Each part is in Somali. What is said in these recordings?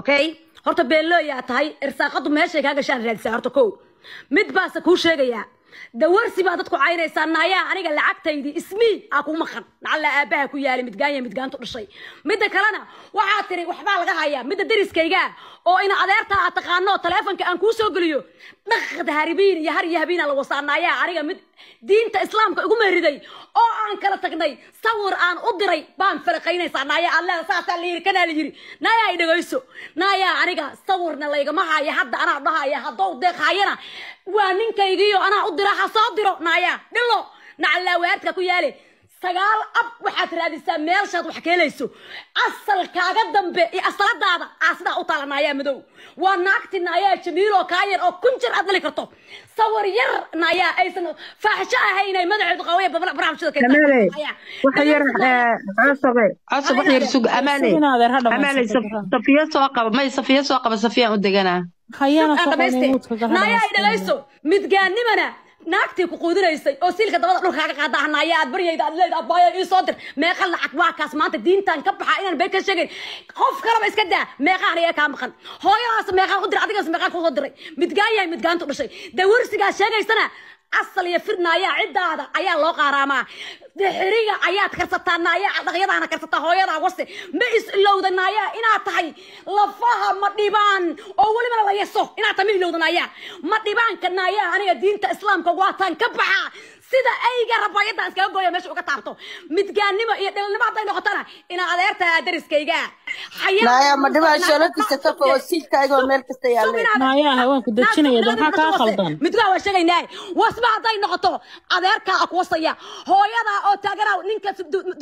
okay horta beenlooyaa tahay irsaaqadu meeshay kaa gashaan raadisa horta kow mid baase kuu sheegayaa dawarsi baa dadku caynaysaa naayaa aniga lacagtaydii ismii aa kuu maqan nacallaa aabbaha ku yaali midgaanya midgaantu dhashay midda kalena waxaa tiri waxbaa laga hayaa midda deriskaygaa oo ina adeerta aad taqaanoo taleefonka aan kuu soo geliyo dhaqad haribiin iyo har iyo habiinaa la wasaanayaa aniga mid diinta islaamka igu meeriday oo aan kala tagnay sawir aan u diray baan faraqaynaysaa naaya alle saasaa la yiri kanaa la yiri naayaa i dhegayso naayaa aniga sawirna laygama haayo hadda anaa dhahaya haddou deeqhaayana waa ninkaygiiyo anaa u dira ha soo diro naayaa dhillo nacallaa weerarka ku yaale sagaal ab waxaad raadisaa meelshaad wax ka helayso asalkaaga dambe iyo asaladaada aasidaa u taalanaayaa madow waa naagti naayaa jamiiloo kaa yar oo kun jir aad dhali karto sawir yar naayaa aysan faaxisho ahayn madaxeedu qawaya barnaamijyadasafiyo naagtii ku quudinaysay oo siilka dabada dhulka kaga qaada hanaaye aad baryayda aad leed abaayo ii soo dir meeqa lacag waa kaas maanta diintan ka baxa inaan been ka sheegayn qof kaleba iska daa meeqa hanayaa kaa maqan hooyadaas meeqaan u diray adigaas meeqaan kusoo diray midgaan yahay midgaantu dhashay dawarsigaa sheegaysana asal iyo firnaaya ciddaada ayaa loo qaaraamaa xiriga ayaad karsataa naaya dhaqyadaana karsataa hooyadaa wase ma is ilowda naayaa inaad tahay lafaha ma dhibaan oo welibana layaso yeso inaad tahay ma ilowda naayaa ma dhibaanka naayaa aniga diinta islaamka waataan ka baxaa sida ayga rabaayadda iskaga gooya meesha uga taabto midgaannimo iyo dhalalnimo hadday noqotona inaa adeerta dariskayga midgaha sheegaynaa wasba hadday noqoto adeerkaa kuwasaya hooyadaa oo taaganaa ninka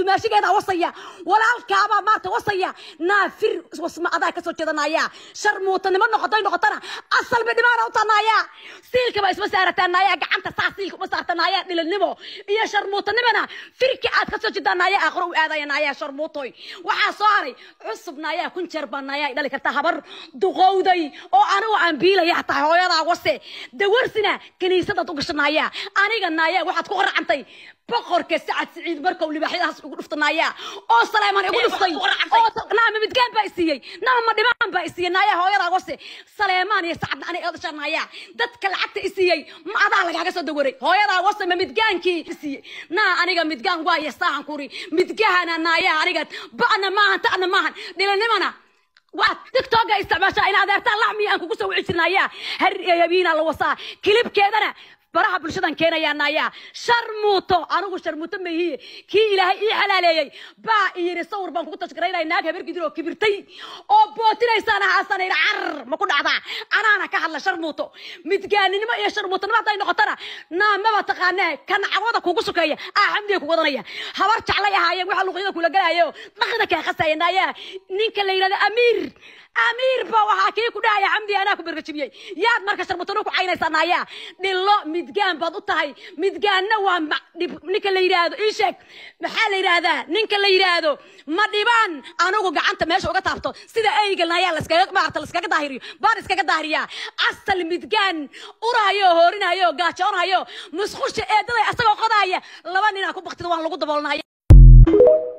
dumaashigeedaa wasaya walaalkaabaa maarta wasaya naafir wasma adaa kasoo jeedanaya shar muutanimo noqotona asal bidhimaana u tanaaya siilkaba isma saarataanaaya gacanta saa siilka uma saartanaaya دل نبو يا شرموت نبنا فيك عاد خصوصا جدا نايا آخر وعادا يا نايا شرموتوي وعصاري عصب نايا كن شرب نايا إذا لك دغودي أو أنا وعمبيلة يا تهوي هذا وسي دورسنا كنيسة تقولش نايا أنا جا نايا واحد كور عمتي بقر كسعة سعيد بركة ولي بحيد هسق نايا أو سلام عليكم قلفت أو naha mamidgaan baa isiiyey naha baa isiiyey naaya hooyadaagose saleemaan iyo sacadna ani odasharnaaya dadka lacagta isiiyey ma adaa lagaaga soo dawaray hooyadaagose mamidgaankii isiiyey naha aniga midgaan waaye saahan kuri midgahana naaya aniga ba'na maahan ta'na maahan dhilinimana waad tiktoka isticmaashaa in adeertaan lacmiya aan kugu soo wici jirnaaya har la wasaa kilibkeedana baraha bulshadan keenayaana ayaa sharmuuto anigu sharmuuto mahiye kii ilaahay ii xalaaleeyey baa iyiri sawir baan kugu tashgaraynahay naag habeer gidin oo kibirtay oo bootinaysaan ahaasanayr carar ma ku dhacdaa anaana ka hadla sharmuuto midgaaninimo iyo sharmuutonimo hadday noqotona naamaba taqaanee kan cawada kugu sukeeya axamdiga ku wadanaya habar jeclay ahaayeen waxa luqyada kula galaayoo dhaqda kaa khasayana ayaa ninka la yidhahda amiir amiir baa waxaa kii ku dhahaya xamdi anaa ku bergajibiyey yaad marka sharmuutono ku caynaysaanaaya dhilo mid midgaan baad u tahay midgaanna waa ninka la yidhaahdo ii sheeg maxaa la yidhaahdaa ninka la yidhaahdo ma dhibaan anugu gacanta meesha uga taabto sida eygalna ayaa laskaga maarta laskaga daahiriyo baan iskaga daahiriyaa asal midgaan urahayo horinayo gaajoonhayo musqusha eedaday asagoo qodahaya laba ninaa ku baktida waan lagu daboolnahaya